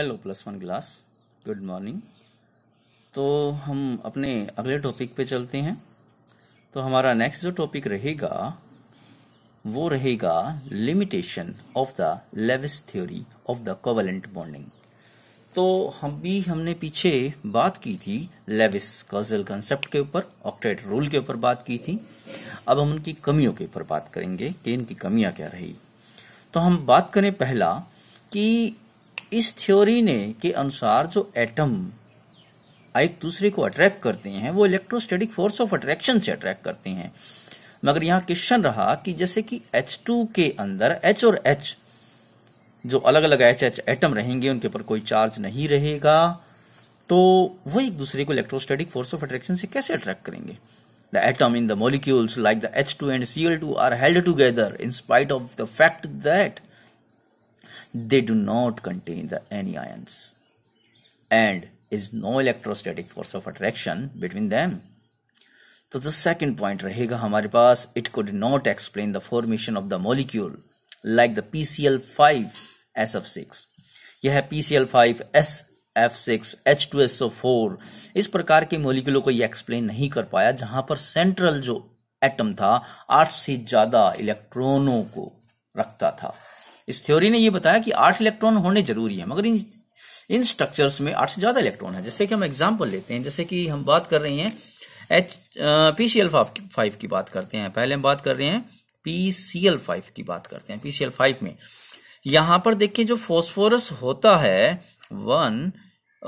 hello plus one class good morning तो हम अपने अगले टॉपिक पे चलते हैं तो हमारा नेक्स्ट जो टॉपिक रहेगा वो रहेगा limitation of the Lewis theory of the covalent bonding तो हम भी हमने पीछे बात की थी लेविस कॉजल कंसेप्ट के ऊपर ऑक्टेट रूल के ऊपर बात की थी अब हम उनकी कमियों के ऊपर बात करेंगे कि इनकी कमियां क्या रही तो हम बात करें पहला कि इस थ्योरी ने के अनुसार जो एटम एक दूसरे को अट्रैक्ट करते हैं वो इलेक्ट्रोस्टैटिक फोर्स ऑफ अट्रैक्शन से अट्रैक्ट करते हैं मगर यहां क्वेश्चन रहा कि जैसे कि H2 के अंदर H और H जो अलग अलग एच एच एटम रहेंगे उनके ऊपर कोई चार्ज नहीं रहेगा तो वो एक दूसरे को इलेक्ट्रोस्टैटिक फोर्स ऑफ अट्रैक्शन से कैसे अट्रैक्ट करेंगे the atom in the molecules like the H two and CL two are held together in spite of the fact that they do not contain the any ions and is no electrostatic force of attraction between them तो the second point रहेगा हमारे पास it could not explain the formation of the molecule like the PCL five S F six यह है PCL five S F six H two S O four इस प्रकार के मोलिकुलों को यह एक्सप्लेन नहीं कर पाया जहां पर सेंट्रल जो एटम था आठ से ज्यादा इलेक्ट्रॉनों को रखता था इस थ्योरी ने यह बताया कि आठ इलेक्ट्रॉन होने जरूरी है मगर इन इन स्ट्रक्चर्स में आठ से ज्यादा इलेक्ट्रॉन है जैसे कि हम एग्जाम्पल लेते हैं जैसे कि हम बात कर रहे हैं एच पी सी फाइव की बात करते हैं पहले हम बात कर रहे हैं पी सी फाइव की बात करते हैं पी सी फाइव में यहां पर देखिए जो फोस्फोरस होता है वन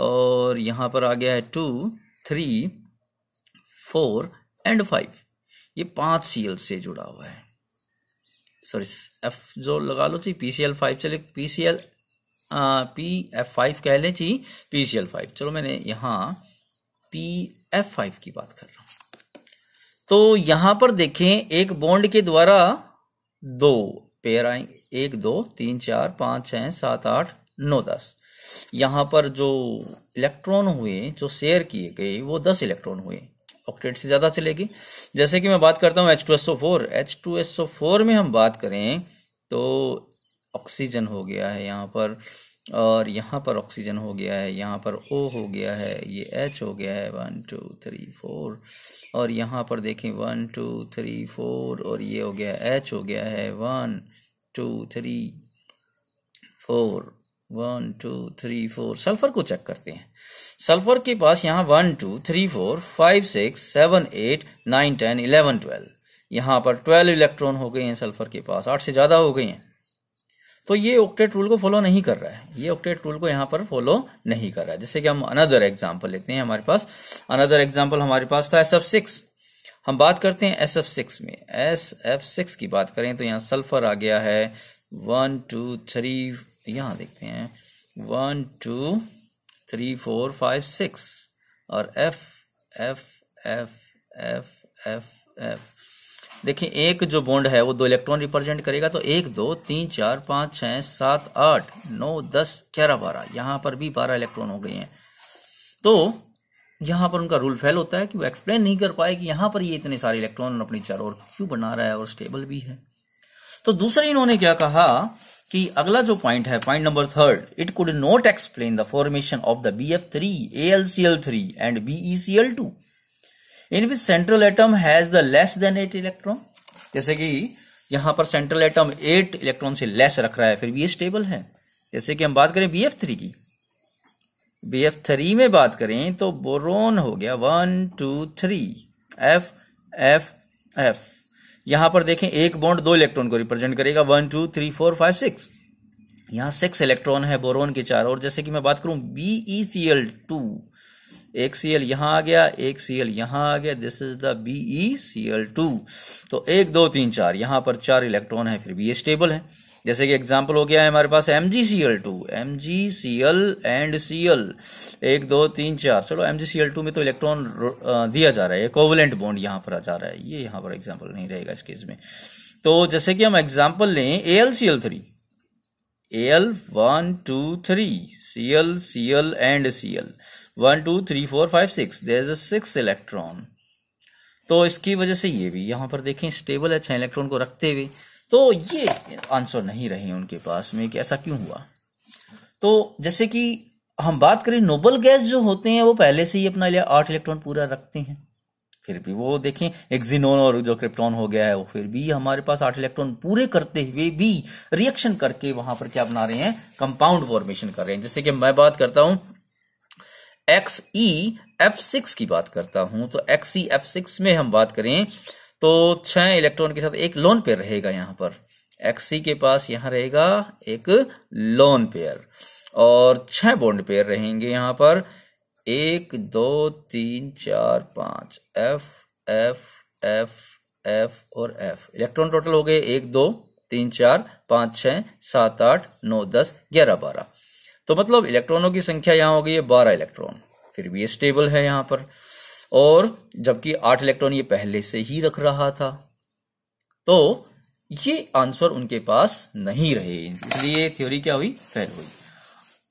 और यहां पर आ गया है two three four and five ये पांच सीएल से जुड़ा हुआ है सॉरी एफ जो लगा लो थी पी सी एल फाइव चले P C L P F five कह लें जी पी सी एल फाइव चलो मैंने यहां पी एफ फाइव की बात कर रहा हूं तो यहां पर देखें एक बॉन्ड के द्वारा दो पेयर आएंगे एक दो तीन चार पांच छह सात आठ नौ दस यहां पर जो इलेक्ट्रॉन हुए जो शेयर किए गए वो दस इलेक्ट्रॉन हुए ऑक्टेट से ज्यादा चलेगी जैसे कि मैं बात करता हूँ H two S O four H two S O four में हम बात करें तो ऑक्सीजन हो गया है यहाँ पर और यहाँ पर ऑक्सीजन हो गया है यहाँ पर ओ हो गया है ये एच हो गया है वन टू थ्री फोर और यहाँ पर देखें वन टू थ्री फोर और ये हो गया एच हो गया है one two three four one two three four sulphur को चेक करते हैं सल्फर के पास यहाँ one two three four five six seven eight nine ten eleven twelve यहाँ पर ट्वेल्व इलेक्ट्रॉन हो गए हैं सल्फर के पास आठ से ज्यादा हो गए हैं तो ये ऑक्टेट रूल को फॉलो नहीं कर रहा है ये ऑक्टेट रूल को यहाँ पर फॉलो नहीं कर रहा है जैसे कि हम अनदर एग्जाम्पल लेते हैं हमारे पास अनदर एग्जाम्पल हमारे पास था एस एफ सिक्स हम बात करते हैं एस एफ सिक्स में एस एफ सिक्स की बात करें तो यहाँ सल्फर आ गया है वन टू थ्री यहाँ देखते हैं one two three four five six और F F F F F F देखिए एक जो बॉन्ड है वो दो इलेक्ट्रॉन रिप्रेजेंट करेगा तो एक दो तीन चार पाँच छः सात आठ नौ दस ग्यारह बारह यहाँ पर भी बारह इलेक्ट्रॉन हो गए हैं तो यहाँ पर उनका रूल फेल होता है कि वो एक्सप्लेन नहीं कर पाए कि यहाँ पर ये इतने सारे इलेक्ट्रॉन अपनी चारों ओर क्यों बना रहा है और स्टेबल भी है तो दूसरे इन्होंने क्या कहा कि अगला जो पॉइंट है point number third it could not explain the formation of the B F three A L C L three and BECL two in which central atom has the less than eight electron जैसे कि यहां पर central atom eight electron से less रख रहा है फिर भी ये स्टेबल है जैसे कि हम बात करें बी एफ थ्री की बी एफ थ्री में बात करें तो बोरोन हो गया one two three F F F यहां पर देखें एक बॉन्ड दो इलेक्ट्रॉन को रिप्रेजेंट करेगा one two three four five six यहां सिक्स इलेक्ट्रॉन है बोरोन के चार और जैसे कि मैं बात करूं बीई सी एल टू एक सी एल यहां आ गया एक सी एल यहां आ गया this is the BE C L two तो एक दो तीन चार यहां पर चार इलेक्ट्रॉन है फिर भी ये स्टेबल है जैसे कि एग्जाम्पल हो गया है हमारे पास M G C L two M G C L and C L एक दो तीन चार चलो M G C L two में तो इलेक्ट्रॉन दिया जा रहा है कोवलेंट बॉन्ड यहां पर आ जा रहा है ये यहां पर एग्जाम्पल नहीं रहेगा इस केस में तो जैसे कि हम एग्जाम्पल लें A L C L three A L one two three C L C L and C L one two three four five six there is a six electron तो इसकी वजह से ये भी यहां पर देखें स्टेबल है छह इलेक्ट्रॉन को रखते हुए तो ये आंसर नहीं रहे उनके पास में कि ऐसा क्यों हुआ तो जैसे कि हम बात करें नोबल गैस जो होते हैं वो पहले से ही अपना आठ इलेक्ट्रॉन पूरा रखते हैं फिर भी वो देखें एक्जिनोन और जो क्रिप्टॉन हो गया है वो फिर भी हमारे पास आठ इलेक्ट्रॉन पूरे करते हुए भी रिएक्शन करके वहां पर क्या बना रहे हैं कंपाउंड फॉर्मेशन कर रहे हैं जैसे कि मैं बात करता हूं एक्स एफ सिक्स की बात करता हूं तो एक्स एफ सिक्स में हम बात करें तो छह इलेक्ट्रॉन के साथ एक लोन पेयर रहेगा यहां पर एक्सी के पास यहां रहेगा एक लोन पेयर और छह बॉन्ड पेयर रहेंगे यहां पर एक दो तीन चार पांच एफ एफ एफ एफ और एफ इलेक्ट्रॉन टोटल हो गए एक दो तीन चार पांच छह सात आठ नौ दस ग्यारह बारह तो मतलब इलेक्ट्रॉनों की संख्या यहां हो गई है बारह इलेक्ट्रॉन फिर भी स्टेबल है यहां पर और जबकि आठ इलेक्ट्रॉन ये पहले से ही रख रहा था तो ये आंसर उनके पास नहीं रहे इसलिए थ्योरी क्या हुई फेल हुई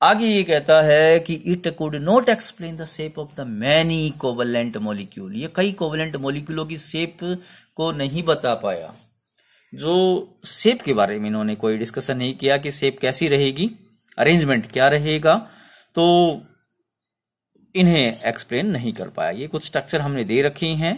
आगे ये कहता है कि it could not explain the shape of the many covalent molecule ये कई कोवलेंट मॉलिक्यूलों की शेप को नहीं बता पाया जो शेप के बारे में इन्होंने कोई डिस्कशन नहीं किया कि शेप कैसी रहेगी अरेंजमेंट क्या रहेगा तो इन्हें एक्सप्लेन नहीं कर पाया ये कुछ स्ट्रक्चर हमने दे रखे हैं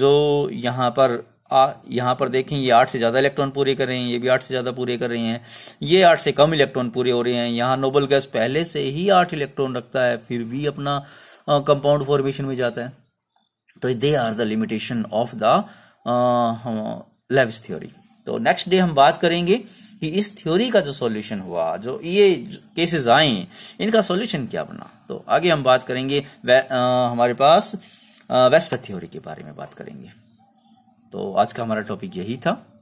जो यहाँ पर आ, यहाँ पर देखें ये आठ से ज़्यादा इलेक्ट्रॉन पूरे कर रहे हैं ये भी आठ से ज़्यादा पूरे कर रहे हैं ये आठ से कम इलेक्ट्रॉन पूरे हो रहे हैं यहाँ नोबल गैस पहले से ही आठ इलेक्ट्रॉन रखता है फिर भी अपना कंपाउंड फॉर्मेशन में जाता है तो they are the limitation of the Lewis theory तो नेक्स्ट डे हम बात करेंगे कि इस थ्योरी का जो सॉल्यूशन हुआ जो ये केसेस आए इनका सॉल्यूशन क्या बना तो आगे हम बात करेंगे आ, हमारे पास वेस्पर थ्योरी के बारे में बात करेंगे तो आज का हमारा टॉपिक यही था